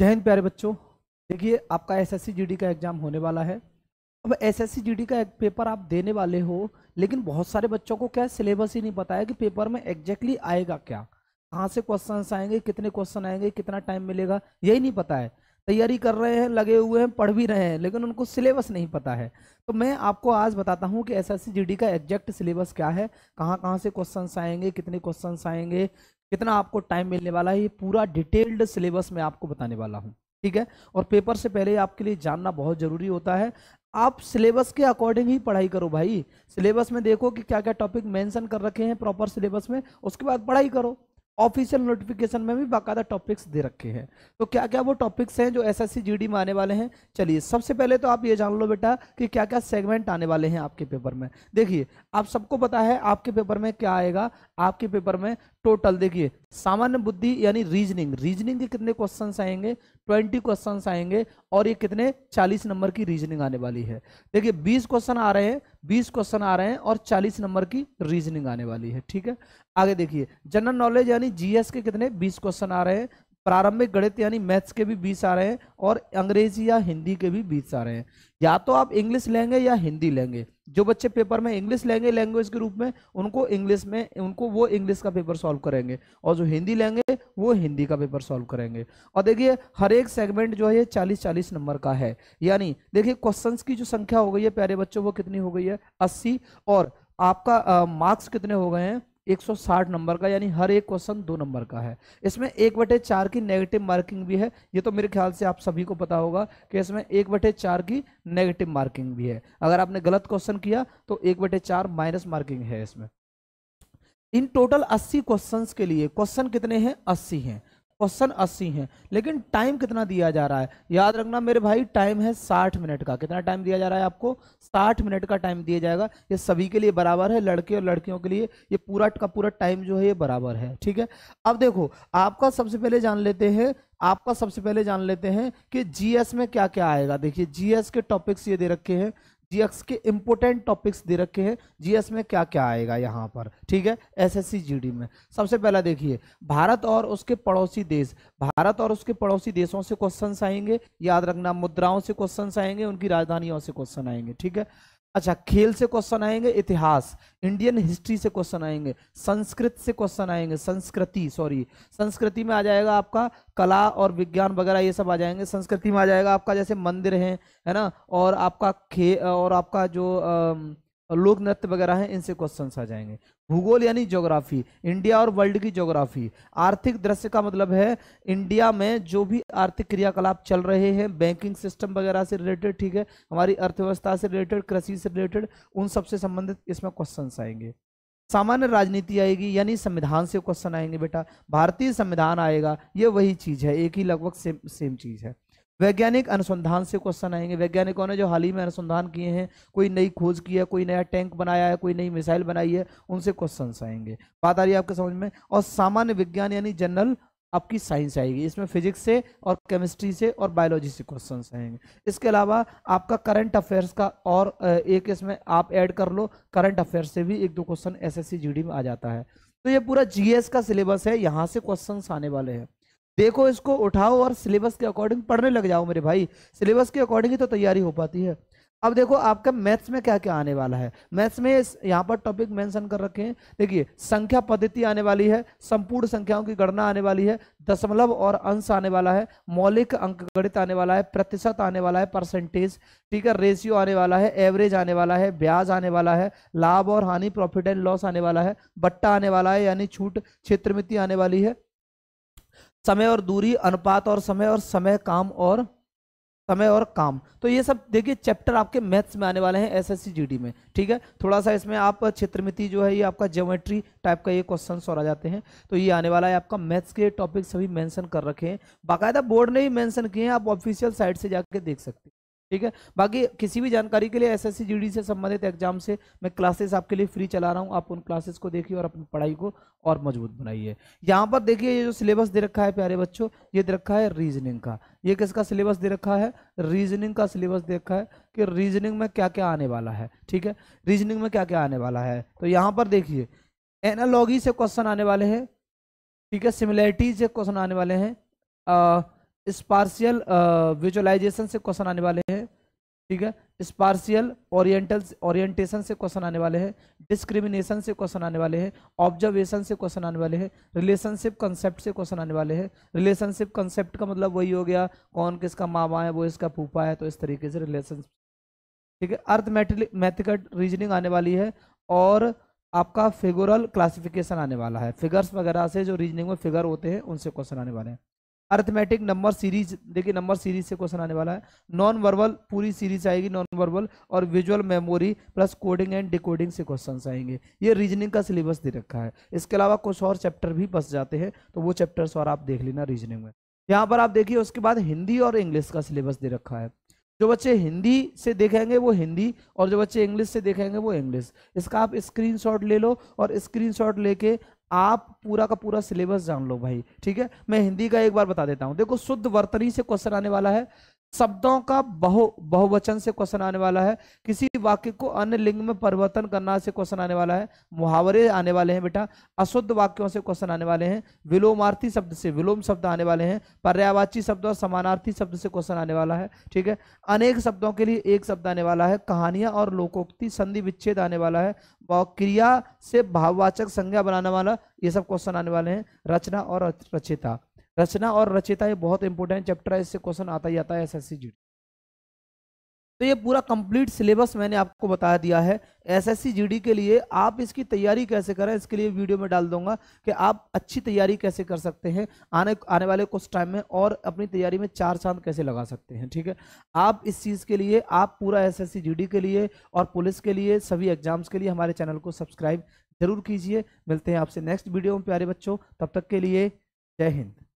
जय हिंद प्यारे बच्चों देखिए आपका एसएससी जीडी का एग्जाम होने वाला है अब एसएससी जीडी का एक पेपर आप देने वाले हो लेकिन बहुत सारे बच्चों को क्या सिलेबस ही नहीं पता है कि पेपर में एग्जैक्टली आएगा क्या कहाँ से क्वेश्चन आएंगे कितने क्वेश्चन आएंगे कितना टाइम मिलेगा यही नहीं पता है तैयारी कर रहे हैं लगे हुए हैं पढ़ भी रहे हैं लेकिन उनको सिलेबस नहीं पता है तो मैं आपको आज बताता हूँ कि एस एस का एग्जैक्ट सिलेबस क्या है कहाँ कहाँ से क्वेश्चन आएंगे कितने क्वेश्चन आएंगे कितना आपको टाइम मिलने वाला है ये पूरा डिटेल्ड सिलेबस मैं आपको बताने वाला हूँ ठीक है और पेपर से पहले आपके लिए जानना बहुत ज़रूरी होता है आप सिलेबस के अकॉर्डिंग ही पढ़ाई करो भाई सिलेबस में देखो कि क्या क्या टॉपिक मेंशन कर रखे हैं प्रॉपर सिलेबस में उसके बाद पढ़ाई करो ऑफिशियल नोटिफिकेशन में भी बाकायदा टॉपिक्स दे रखे हैं तो क्या क्या वो टॉपिक्स हैं जो एस एस में आने वाले हैं चलिए सबसे पहले तो आप ये जान लो बेटा कि क्या क्या सेगमेंट आने वाले हैं आपके पेपर में देखिए आप सबको पता है आपके पेपर में क्या आएगा आपके पेपर में टोटल देखिए सामान्य बुद्धि यानी रीजनिंग रीजनिंग के कितने क्वेश्चंस आएंगे ट्वेंटी क्वेश्चंस आएंगे और ये कितने चालीस नंबर की रीजनिंग आने वाली है देखिए बीस क्वेश्चन आ रहे हैं बीस क्वेश्चन आ रहे हैं और चालीस नंबर की रीजनिंग आने वाली है ठीक है आगे देखिए जनरल नॉलेज यानी जीएस के कितने बीस क्वेश्चन आ रहे हैं प्रारंभिक गणित यानी मैथ्स के भी बीस आ रहे हैं और अंग्रेजी या हिंदी के भी बीस आ रहे हैं या तो आप इंग्लिश लेंगे या हिंदी लेंगे जो बच्चे पेपर में इंग्लिश लेंगे लैंग्वेज के रूप में उनको इंग्लिश में उनको वो इंग्लिश का पेपर सॉल्व करेंगे और जो हिंदी लेंगे वो हिंदी का पेपर सॉल्व करेंगे और देखिए हर एक सेगमेंट जो है ये चालीस चालीस नंबर का है यानी देखिए क्वेश्चन की जो संख्या हो गई है प्यारे बच्चों वो कितनी हो गई है अस्सी और आपका मार्क्स कितने हो गए हैं 160 नंबर का यानी हर एक क्वेश्चन दो नंबर का है इसमें एक बटे चार की नेगेटिव मार्किंग भी है ये तो मेरे ख्याल से आप सभी को पता होगा कि इसमें एक बटे चार की नेगेटिव मार्किंग भी है अगर आपने गलत क्वेश्चन किया तो एक बटे चार माइनस मार्किंग है इसमें इन टोटल 80 क्वेश्चंस के लिए क्वेश्चन कितने हैं 80 हैं क्वेश्चन अस्सी है लेकिन टाइम कितना दिया जा रहा है याद रखना मेरे भाई टाइम है साठ मिनट का कितना टाइम दिया जा रहा है आपको साठ मिनट का टाइम दिया जाएगा ये सभी के लिए बराबर है लड़के और लड़कियों के लिए ये पूरा का पूरा टाइम जो है ये बराबर है ठीक है अब देखो आपका सबसे पहले जान लेते हैं आपका सबसे पहले जान लेते हैं कि जीएस में क्या क्या आएगा देखिए जीएस के टॉपिक्स ये दे रखे हैं जीएस के इम्पोर्टेंट टॉपिक्स दे रखे हैं जीएस में क्या क्या आएगा यहाँ पर ठीक है एसएससी जीडी में सबसे पहला देखिए भारत और उसके पड़ोसी देश भारत और उसके पड़ोसी देशों से क्वेश्चन आएंगे याद रखना मुद्राओं से क्वेश्चन आएंगे उनकी राजधानियों से क्वेश्चन आएंगे ठीक है अच्छा खेल से क्वेश्चन आएंगे इतिहास इंडियन हिस्ट्री से क्वेश्चन आएंगे संस्कृत से क्वेश्चन आएंगे संस्कृति सॉरी संस्कृति में आ जाएगा आपका कला और विज्ञान वगैरह ये सब आ जाएंगे संस्कृति में आ जाएगा आपका जैसे मंदिर है है ना और आपका खे और आपका जो आ, और लोक नृत्य वगैरह हैं इनसे क्वेश्चन आ जाएंगे भूगोल यानी ज्योग्राफी इंडिया और वर्ल्ड की ज्योग्राफी आर्थिक दृश्य का मतलब है इंडिया में जो भी आर्थिक क्रियाकलाप चल रहे हैं बैंकिंग सिस्टम वगैरह से रिलेटेड ठीक है हमारी अर्थव्यवस्था से रिलेटेड कृषि से रिलेटेड उन सबसे संबंधित इसमें क्वेश्चन आएंगे सामान्य राजनीति आएगी यानी संविधान से क्वेश्चन आएंगे बेटा भारतीय संविधान आएगा ये वही चीज़ है एक ही लगभग सेम सेम चीज़ है वैज्ञानिक अनुसंधान से क्वेश्चन आएंगे वैज्ञानिकों ने जो हाल ही में अनुसंधान किए हैं कोई नई खोज की है कोई नया टैंक बनाया है कोई नई मिसाइल बनाई है उनसे क्वेश्चन आएंगे बात आ रही है आपके समझ में और सामान्य विज्ञान यानी जनरल आपकी साइंस आएगी इसमें फिजिक्स से और केमिस्ट्री से और बायोलॉजी से क्वेश्चंस आएंगे इसके अलावा आपका करंट अफेयर्स का और एक इसमें आप ऐड कर लो करंट अफेयर्स से भी एक दो क्वेश्चन एसएससी जीडी में आ जाता है तो ये पूरा जीएस का सिलेबस है यहाँ से क्वेश्चंस आने वाले हैं देखो इसको उठाओ और सिलेबस के अकॉर्डिंग पढ़ने लग जाओ मेरे भाई सिलेबस के अकॉर्डिंग ही तो तैयारी हो पाती है अब देखो आपका मैथ्स में क्या क्या आने वाला है मैथ्स में यहाँ पर टॉपिक मेंशन कर रखे हैं देखिए संख्या पद्धति आने वाली है संपूर्ण संख्याओं की गणना आने वाली है दशमलव और अंश आने वाला है मौलिक अंक गणित आने वाला है प्रतिशत आने वाला है परसेंटेज ठीक है रेशियो आने वाला है एवरेज आने वाला है ब्याज आने वाला है लाभ और हानि प्रॉफिट एंड लॉस आने वाला है बट्टा आने वाला है यानी छूट क्षेत्रमिति आने वाली है समय और दूरी अनुपात और समय और समय काम और समय और काम तो ये सब देखिए चैप्टर आपके मैथ्स में आने वाले हैं एसएससी जीडी में ठीक है थोड़ा सा इसमें आप क्षेत्रमिति जो है ये आपका ज्योमेट्री टाइप का ये क्वेश्चन और आ जाते हैं तो ये आने वाला है आपका मैथ्स के टॉपिक सभी मेंशन कर रखे हैं बाकायदा बोर्ड ने ही मेंशन किए हैं आप ऑफिशियल साइट से जाकर देख सकते हैं ठीक है बाकी किसी भी जानकारी के लिए एस एस से संबंधित एग्जाम से मैं क्लासेस आपके लिए फ्री चला रहा हूँ आप उन क्लासेस को देखिए और अपनी पढ़ाई को और मजबूत बनाइए यहाँ पर देखिए ये जो सिलेबस दे रखा है प्यारे बच्चों ये दे रखा है रीजनिंग का ये किसका सिलेबस दे रखा है रीजनिंग का सिलेबस दे रखा है कि रीजनिंग में क्या क्या आने वाला है ठीक है रीजनिंग में क्या क्या आने वाला है तो यहाँ पर देखिए एनालॉगी से क्वेश्चन आने वाले हैं ठीक है सिमिलैरिटी से क्वेश्चन आने वाले हैं स्पार्शियल विजुअलाइजेशन से क्वेश्चन आने वाले हैं ठीक है स्पार्शियल ओरिएंटल ओरिएंटेशन से क्वेश्चन आने वाले हैं डिस्क्रिमिनेशन से क्वेश्चन आने वाले हैं ऑब्जर्वेशन से क्वेश्चन आने वाले हैं रिलेशनशिप कंसेप्ट से क्वेश्चन आने वाले हैं रिलेशनशिप कंसेप्ट का मतलब वही हो गया कौन किसका मामा है वो इसका फूफा है तो इस तरीके से रिलेशनशिप ठीक है अर्थ मैथिकल रीजनिंग आने वाली है और आपका फिगोरल क्लासिफिकेशन आने वाला है फिगर्स वगैरह से जो रीजनिंग में फिगर होते हैं उनसे क्वेश्चन आने वाले हैं अर्थमेटिक नंबर सीरीज देखिए नंबर सीरीज से क्वेश्चन आने वाला है नॉन वर्बल पूरी सीरीज आएगी नॉन वर्बल और visual memory plus coding and decoding से क्वेश्चन आएंगे ये रीजनिंग का सिलेबस दे रखा है इसके अलावा कुछ और चैप्टर भी बस जाते हैं तो वो चैप्टर्स और आप देख लेना रीजनिंग में यहाँ पर आप देखिए उसके बाद हिंदी और इंग्लिश का सिलेबस दे रखा है जो बच्चे हिंदी से देखेंगे वो हिंदी और जो बच्चे इंग्लिश से देखेंगे वो इंग्लिश इसका आप स्क्रीनशॉट ले लो और स्क्रीनशॉट लेके आप पूरा का पूरा सिलेबस जान लो भाई ठीक है मैं हिंदी का एक बार बता देता हूं देखो शुद्ध वर्तनी से क्वेश्चन आने वाला है शब्दों का बहु बहुवचन से क्वेश्चन आने वाला है किसी वाक्य को अन्य लिंग में परिवर्तन करना से क्वेश्चन आने वाला है मुहावरे आने वाले हैं बेटा अशुद्ध वाक्यों से क्वेश्चन आने वाले हैं विलोमार्थी शब्द से विलोम शब्द आने वाले हैं पर्यावाची शब्द और समानार्थी शब्द से क्वेश्चन आने वाला है ठीक है अनेक शब्दों के लिए एक शब्द आने वाला है कहानियां और लोकोक्ति संधि विच्छेद आने वाला है क्रिया से भाववाचक संज्ञा बनाने वाला ये सब क्वेश्चन आने वाले हैं रचना और रचिता रचना और रचिता ये बहुत इंपॉर्टेंट चैप्टर है इससे क्वेश्चन आता ही आता है एस एस तो ये पूरा कंप्लीट सिलेबस मैंने आपको बता दिया है एसएससी जीडी के लिए आप इसकी तैयारी कैसे करें इसके लिए वीडियो में डाल दूंगा कि आप अच्छी तैयारी कैसे कर सकते हैं आने आने वाले कुछ टाइम में और अपनी तैयारी में चार चांद कैसे लगा सकते हैं ठीक है आप इस चीज़ के लिए आप पूरा एस एस के लिए और पुलिस के लिए सभी एग्जाम्स के लिए हमारे चैनल को सब्सक्राइब जरूर कीजिए मिलते हैं आपसे नेक्स्ट वीडियो में प्यारे बच्चों तब तक के लिए जय हिंद